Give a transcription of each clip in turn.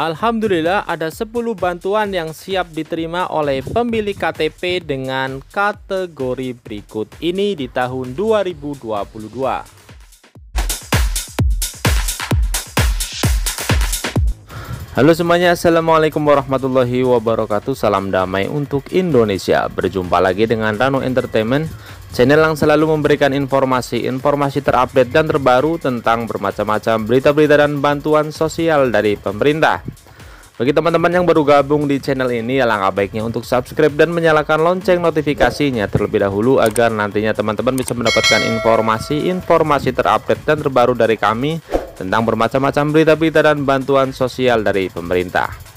Alhamdulillah ada 10 bantuan yang siap diterima oleh pemilik KTP dengan kategori berikut ini di tahun 2022. Halo semuanya, Assalamualaikum warahmatullahi wabarakatuh Salam damai untuk Indonesia Berjumpa lagi dengan Rano Entertainment Channel yang selalu memberikan informasi, informasi terupdate dan terbaru tentang bermacam-macam berita-berita dan bantuan sosial dari pemerintah. Bagi teman-teman yang baru gabung di channel ini, alangkah baiknya untuk subscribe dan menyalakan lonceng notifikasinya terlebih dahulu agar nantinya teman-teman bisa mendapatkan informasi-informasi terupdate dan terbaru dari kami tentang bermacam-macam berita-berita dan bantuan sosial dari pemerintah.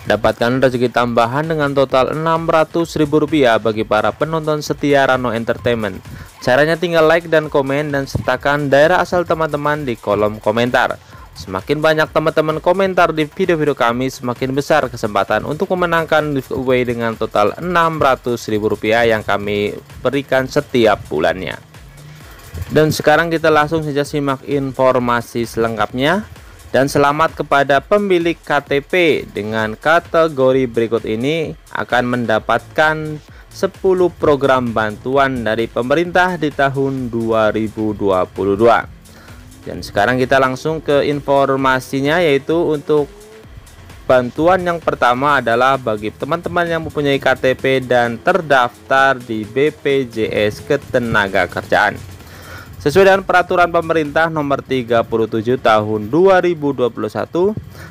Dapatkan rezeki tambahan dengan total Rp600.000 bagi para penonton setia Rano Entertainment. Caranya tinggal like dan komen dan sertakan daerah asal teman-teman di kolom komentar. Semakin banyak teman-teman komentar di video-video kami, semakin besar kesempatan untuk memenangkan giveaway dengan total Rp600.000 yang kami berikan setiap bulannya. Dan sekarang kita langsung saja simak informasi selengkapnya dan selamat kepada pemilik KTP dengan kategori berikut ini akan mendapatkan 10 program bantuan dari pemerintah di tahun 2022 dan sekarang kita langsung ke informasinya yaitu untuk bantuan yang pertama adalah bagi teman-teman yang mempunyai KTP dan terdaftar di BPJS Ketenagakerjaan Sesuai dengan peraturan pemerintah nomor 37 tahun 2021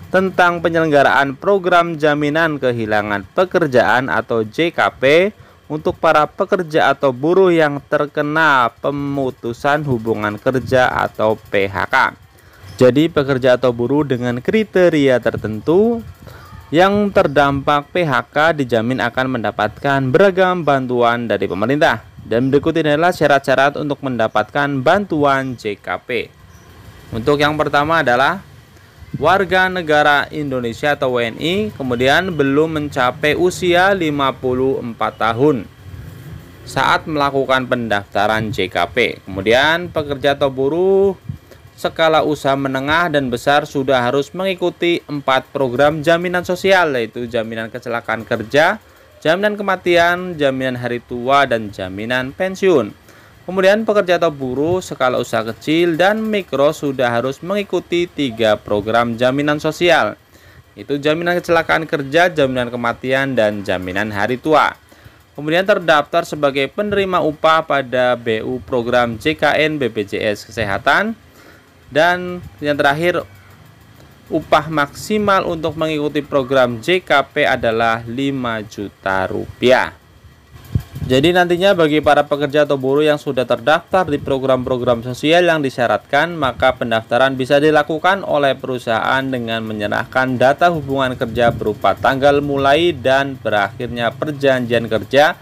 tentang penyelenggaraan program jaminan kehilangan pekerjaan atau JKP untuk para pekerja atau buruh yang terkena pemutusan hubungan kerja atau PHK. Jadi pekerja atau buruh dengan kriteria tertentu yang terdampak PHK dijamin akan mendapatkan beragam bantuan dari pemerintah. Dan berikut ini adalah syarat-syarat untuk mendapatkan bantuan JKP. Untuk yang pertama adalah warga negara Indonesia atau WNI, kemudian belum mencapai usia 54 tahun saat melakukan pendaftaran JKP. Kemudian pekerja atau buruh skala usaha menengah dan besar sudah harus mengikuti empat program jaminan sosial yaitu jaminan kecelakaan kerja, jaminan kematian, jaminan hari tua, dan jaminan pensiun. Kemudian pekerja atau buruh skala usaha kecil dan mikro sudah harus mengikuti tiga program jaminan sosial. Itu jaminan kecelakaan kerja, jaminan kematian, dan jaminan hari tua. Kemudian terdaftar sebagai penerima upah pada BU program JKN BPJS Kesehatan. Dan yang terakhir upah maksimal untuk mengikuti program JKP adalah 5 juta rupiah. Jadi nantinya bagi para pekerja atau buruh yang sudah terdaftar di program-program sosial yang disyaratkan, maka pendaftaran bisa dilakukan oleh perusahaan dengan menyerahkan data hubungan kerja berupa tanggal mulai dan berakhirnya perjanjian kerja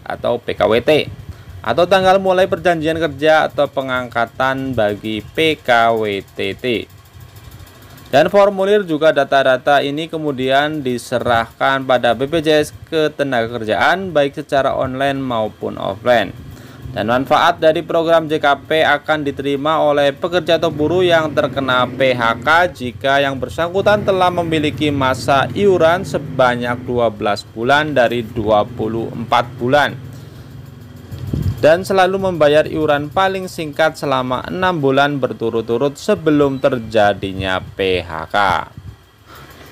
atau PKWT atau tanggal mulai perjanjian kerja atau pengangkatan bagi PKWTT. Dan formulir juga data-data ini kemudian diserahkan pada BPJS Ketenagakerjaan baik secara online maupun offline. Dan manfaat dari program JKP akan diterima oleh pekerja atau buruh yang terkena PHK jika yang bersangkutan telah memiliki masa iuran sebanyak 12 bulan dari 24 bulan dan selalu membayar iuran paling singkat selama enam bulan berturut-turut sebelum terjadinya PHK.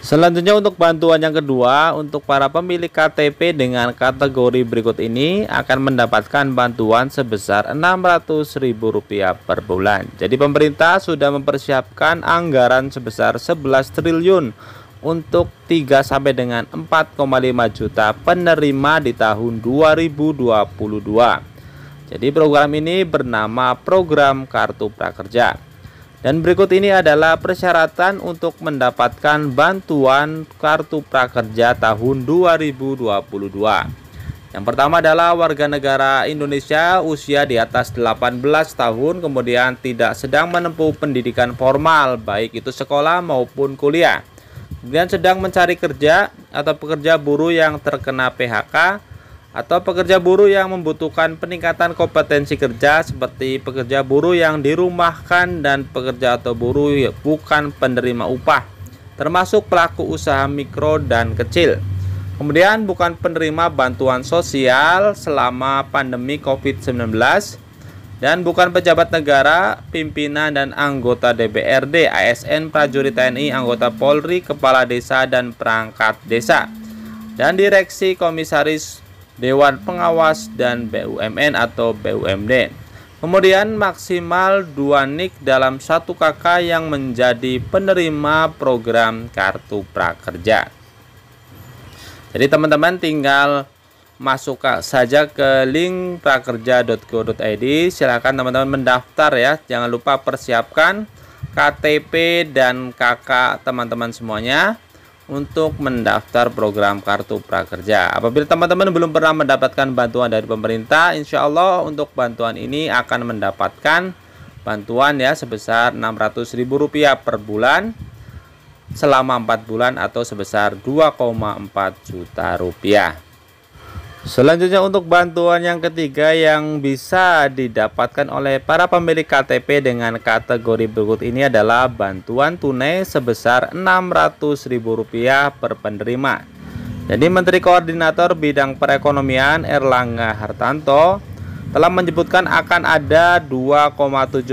Selanjutnya untuk bantuan yang kedua untuk para pemilik KTP dengan kategori berikut ini akan mendapatkan bantuan sebesar Rp600.000 per bulan. Jadi pemerintah sudah mempersiapkan anggaran sebesar 11 triliun untuk 3 sampai dengan 4,5 juta penerima di tahun 2022. Jadi program ini bernama Program Kartu Prakerja. Dan berikut ini adalah persyaratan untuk mendapatkan bantuan kartu prakerja tahun 2022. Yang pertama adalah warga negara Indonesia usia di atas 18 tahun kemudian tidak sedang menempuh pendidikan formal baik itu sekolah maupun kuliah. Kemudian sedang mencari kerja atau pekerja buruh yang terkena PHK atau pekerja buruh yang membutuhkan peningkatan kompetensi kerja seperti pekerja buruh yang dirumahkan dan pekerja atau buruh yang bukan penerima upah termasuk pelaku usaha mikro dan kecil kemudian bukan penerima bantuan sosial selama pandemi COVID-19 dan bukan pejabat negara, pimpinan dan anggota DPRD, ASN, prajurit TNI, anggota Polri, kepala desa dan perangkat desa dan direksi komisaris Dewan Pengawas dan BUMN atau BUMD. Kemudian maksimal 2 nik dalam satu KK yang menjadi penerima program kartu prakerja. Jadi teman-teman tinggal masuk saja ke link prakerja.go.id. silahkan teman-teman mendaftar ya. Jangan lupa persiapkan KTP dan KK teman-teman semuanya untuk mendaftar program kartu prakerja. Apabila teman-teman belum pernah mendapatkan bantuan dari pemerintah, insya Allah untuk bantuan ini akan mendapatkan bantuan ya sebesar Rp600.000 per bulan selama 4 bulan atau sebesar 2,4 juta rupiah. Selanjutnya untuk bantuan yang ketiga yang bisa didapatkan oleh para pemilik KTP dengan kategori berikut ini adalah bantuan tunai sebesar Rp600.000 per penerima. Jadi Menteri Koordinator Bidang Perekonomian Erlangga Hartanto telah menyebutkan akan ada 2,76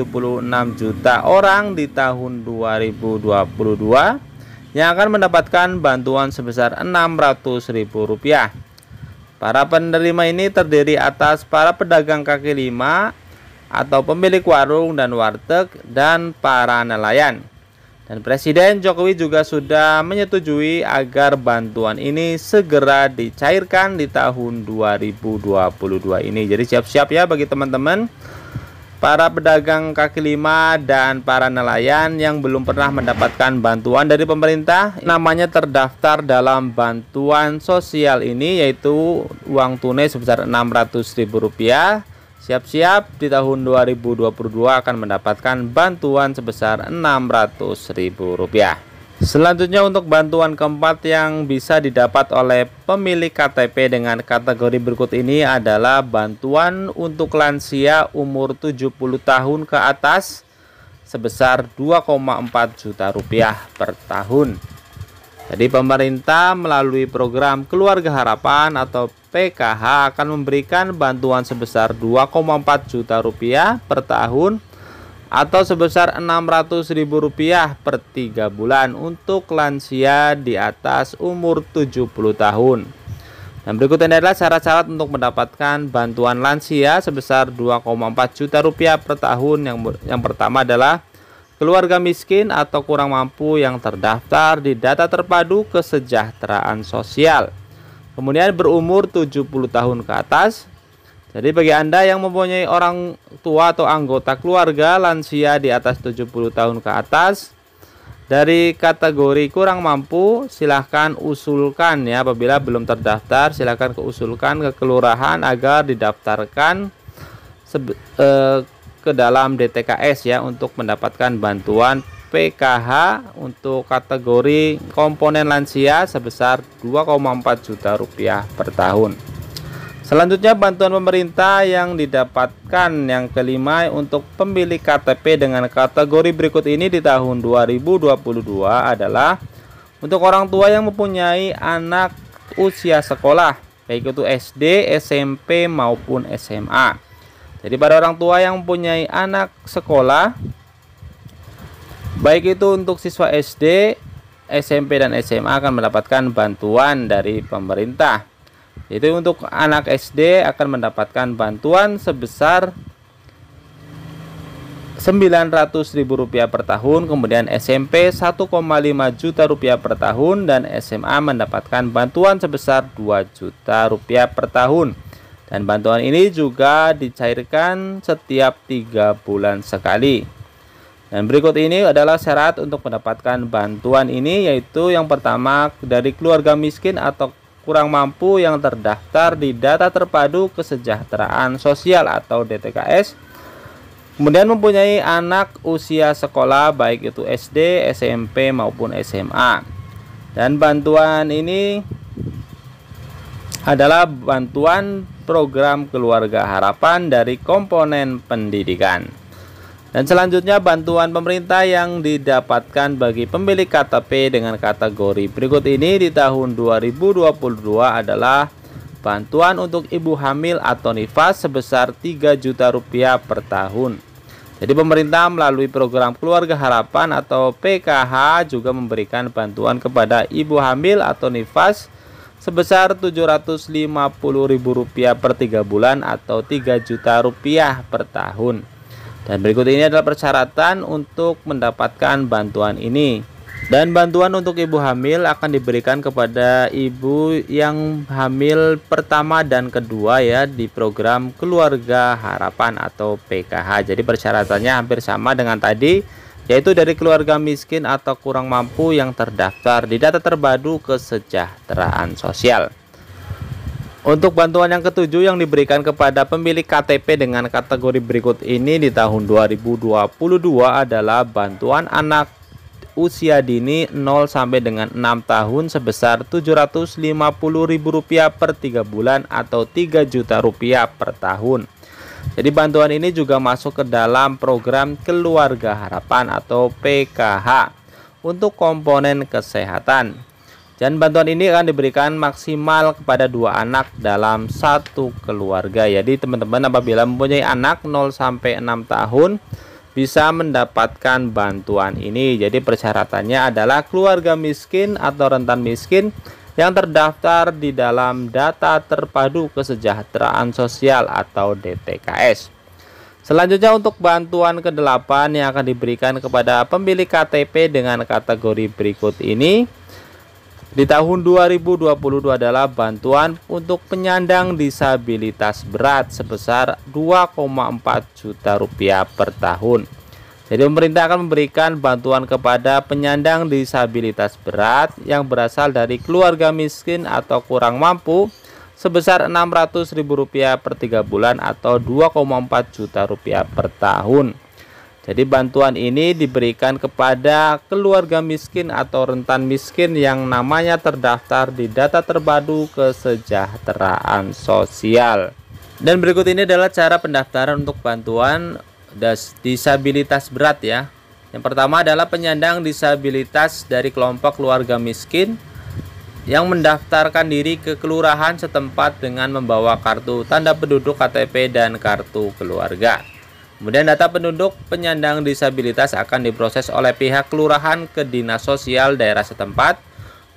juta orang di tahun 2022 yang akan mendapatkan bantuan sebesar Rp600.000 Para penerima ini terdiri atas para pedagang kaki lima atau pemilik warung dan warteg dan para nelayan. Dan Presiden Jokowi juga sudah menyetujui agar bantuan ini segera dicairkan di tahun 2022 ini. Jadi siap-siap ya bagi teman-teman para pedagang kaki lima dan para nelayan yang belum pernah mendapatkan bantuan dari pemerintah namanya terdaftar dalam bantuan sosial ini yaitu uang tunai sebesar Rp600.000 siap-siap di tahun 2022 akan mendapatkan bantuan sebesar Rp600.000 Selanjutnya untuk bantuan keempat yang bisa didapat oleh pemilik KTP dengan kategori berikut ini adalah bantuan untuk lansia umur 70 tahun ke atas sebesar 2,4 juta rupiah per tahun. Jadi pemerintah melalui program Keluarga Harapan atau PKH akan memberikan bantuan sebesar 2,4 juta rupiah per tahun atau sebesar Rp600.000 per 3 bulan untuk lansia di atas umur 70 tahun. Dan berikut ini adalah syarat-syarat untuk mendapatkan bantuan lansia sebesar 2,4 juta rupiah per tahun. Yang yang pertama adalah keluarga miskin atau kurang mampu yang terdaftar di data terpadu kesejahteraan sosial. Kemudian berumur 70 tahun ke atas, jadi bagi Anda yang mempunyai orang tua atau anggota keluarga lansia di atas 70 tahun ke atas dari kategori kurang mampu silahkan usulkan ya apabila belum terdaftar silahkan keusulkan ke kelurahan agar didaftarkan eh, ke dalam DTKS ya untuk mendapatkan bantuan PKH untuk kategori komponen lansia sebesar 2,4 juta rupiah per tahun. Selanjutnya bantuan pemerintah yang didapatkan yang kelima untuk pemilik KTP dengan kategori berikut ini di tahun 2022 adalah untuk orang tua yang mempunyai anak usia sekolah baik itu SD, SMP maupun SMA. Jadi pada orang tua yang mempunyai anak sekolah baik itu untuk siswa SD, SMP dan SMA akan mendapatkan bantuan dari pemerintah. Itu untuk anak SD akan mendapatkan bantuan sebesar Rp900.000 per tahun, kemudian SMP 1,5 juta rupiah per tahun dan SMA mendapatkan bantuan sebesar 2 juta rupiah per tahun. Dan bantuan ini juga dicairkan setiap 3 bulan sekali. Dan berikut ini adalah syarat untuk mendapatkan bantuan ini yaitu yang pertama dari keluarga miskin atau kurang mampu yang terdaftar di data terpadu kesejahteraan sosial atau DTKS kemudian mempunyai anak usia sekolah baik itu SD, SMP maupun SMA dan bantuan ini adalah bantuan program keluarga harapan dari komponen pendidikan. Dan selanjutnya bantuan pemerintah yang didapatkan bagi pemilik KTP dengan kategori berikut ini di tahun 2022 adalah bantuan untuk ibu hamil atau nifas sebesar 3 juta rupiah per tahun. Jadi pemerintah melalui program Keluarga Harapan atau PKH juga memberikan bantuan kepada ibu hamil atau nifas sebesar Rp750.000 per 3 bulan atau 3 juta rupiah per tahun. Dan berikut ini adalah persyaratan untuk mendapatkan bantuan ini. Dan bantuan untuk ibu hamil akan diberikan kepada ibu yang hamil pertama dan kedua ya di program Keluarga Harapan atau PKH. Jadi persyaratannya hampir sama dengan tadi yaitu dari keluarga miskin atau kurang mampu yang terdaftar di data terpadu kesejahteraan sosial. Untuk bantuan yang ketujuh yang diberikan kepada pemilik KTP dengan kategori berikut ini di tahun 2022 adalah bantuan anak usia dini 0 sampai dengan 6 tahun sebesar Rp750.000 per 3 bulan atau 3 juta rupiah per tahun. Jadi bantuan ini juga masuk ke dalam program Keluarga Harapan atau PKH untuk komponen kesehatan. Dan bantuan ini akan diberikan maksimal kepada dua anak dalam satu keluarga. Jadi teman-teman apabila mempunyai anak 0 sampai 6 tahun bisa mendapatkan bantuan ini. Jadi persyaratannya adalah keluarga miskin atau rentan miskin yang terdaftar di dalam data terpadu kesejahteraan sosial atau DTKS. Selanjutnya untuk bantuan ke-8 yang akan diberikan kepada pemilik KTP dengan kategori berikut ini di tahun 2022 adalah bantuan untuk penyandang disabilitas berat sebesar 2,4 juta rupiah per tahun. Jadi pemerintah akan memberikan bantuan kepada penyandang disabilitas berat yang berasal dari keluarga miskin atau kurang mampu sebesar Rp600.000 per 3 bulan atau 2,4 juta rupiah per tahun. Jadi bantuan ini diberikan kepada keluarga miskin atau rentan miskin yang namanya terdaftar di data terpadu kesejahteraan sosial. Dan berikut ini adalah cara pendaftaran untuk bantuan disabilitas berat ya. Yang pertama adalah penyandang disabilitas dari kelompok keluarga miskin yang mendaftarkan diri ke kelurahan setempat dengan membawa kartu tanda penduduk KTP dan kartu keluarga. Kemudian data penduduk penyandang disabilitas akan diproses oleh pihak kelurahan ke dinas sosial daerah setempat.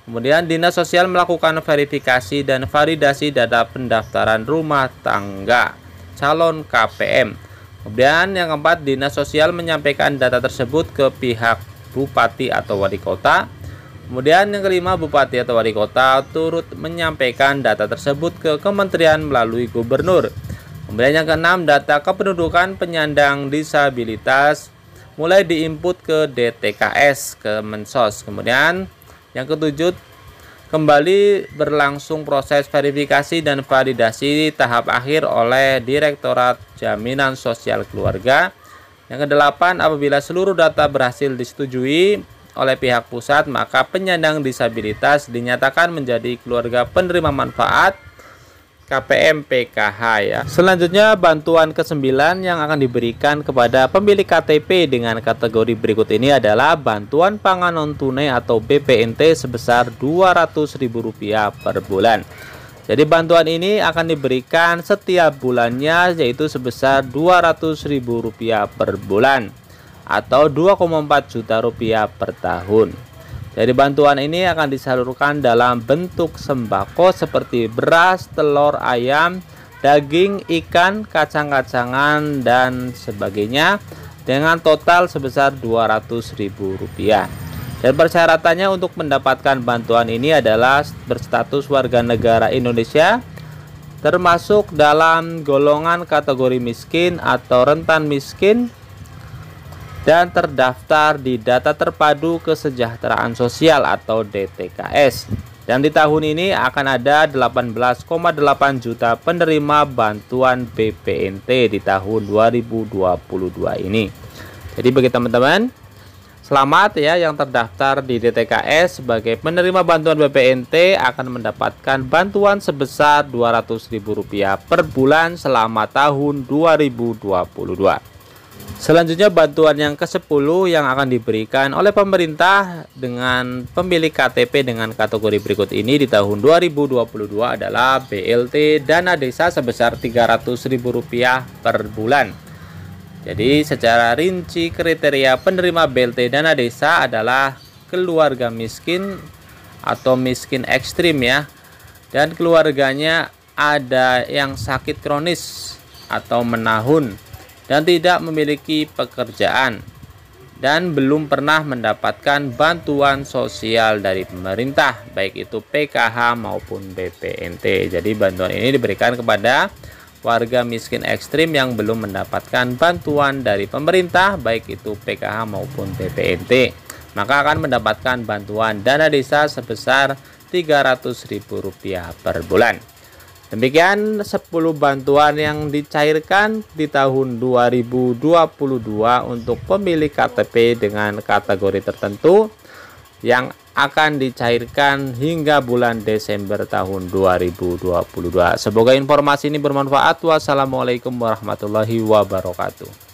Kemudian dinas sosial melakukan verifikasi dan validasi data pendaftaran rumah tangga calon KPM. Kemudian yang keempat, dinas sosial menyampaikan data tersebut ke pihak bupati atau wali kota. Kemudian yang kelima, bupati atau wali kota turut menyampaikan data tersebut ke kementerian melalui gubernur. Kemudian yang keenam, data kependudukan penyandang disabilitas mulai diinput ke DTKS, ke Mensos. Kemudian yang ketujuh, kembali berlangsung proses verifikasi dan validasi tahap akhir oleh Direktorat Jaminan Sosial Keluarga. Yang kedelapan, apabila seluruh data berhasil disetujui oleh pihak pusat, maka penyandang disabilitas dinyatakan menjadi keluarga penerima manfaat KPM PKH ya. Selanjutnya bantuan ke-9 yang akan diberikan kepada pemilik KTP dengan kategori berikut ini adalah bantuan pangan non tunai atau BPNT sebesar Rp200.000 per bulan. Jadi bantuan ini akan diberikan setiap bulannya yaitu sebesar Rp200.000 per bulan atau 2,4 juta rupiah per tahun. Jadi bantuan ini akan disalurkan dalam bentuk sembako seperti beras, telur, ayam, daging, ikan, kacang-kacangan dan sebagainya dengan total sebesar Rp200.000. Dan persyaratannya untuk mendapatkan bantuan ini adalah berstatus warga negara Indonesia termasuk dalam golongan kategori miskin atau rentan miskin dan terdaftar di Data Terpadu Kesejahteraan Sosial atau DTKS. Dan di tahun ini akan ada 18,8 juta penerima bantuan BPNT di tahun 2022 ini. Jadi bagi teman-teman, selamat ya yang terdaftar di DTKS sebagai penerima bantuan BPNT akan mendapatkan bantuan sebesar Rp200.000 per bulan selama tahun 2022. Selanjutnya bantuan yang ke-10 yang akan diberikan oleh pemerintah dengan pemilik KTP dengan kategori berikut ini di tahun 2022 adalah BLT dana desa sebesar Rp300.000 per bulan. Jadi secara rinci kriteria penerima BLT dana desa adalah keluarga miskin atau miskin ekstrim ya dan keluarganya ada yang sakit kronis atau menahun dan tidak memiliki pekerjaan dan belum pernah mendapatkan bantuan sosial dari pemerintah baik itu PKH maupun BPNT jadi bantuan ini diberikan kepada warga miskin ekstrim yang belum mendapatkan bantuan dari pemerintah baik itu PKH maupun BPNT maka akan mendapatkan bantuan dana desa sebesar Rp300.000 per bulan Demikian 10 bantuan yang dicairkan di tahun 2022 untuk pemilik KTP dengan kategori tertentu yang akan dicairkan hingga bulan Desember tahun 2022. Semoga informasi ini bermanfaat. Wassalamualaikum warahmatullahi wabarakatuh.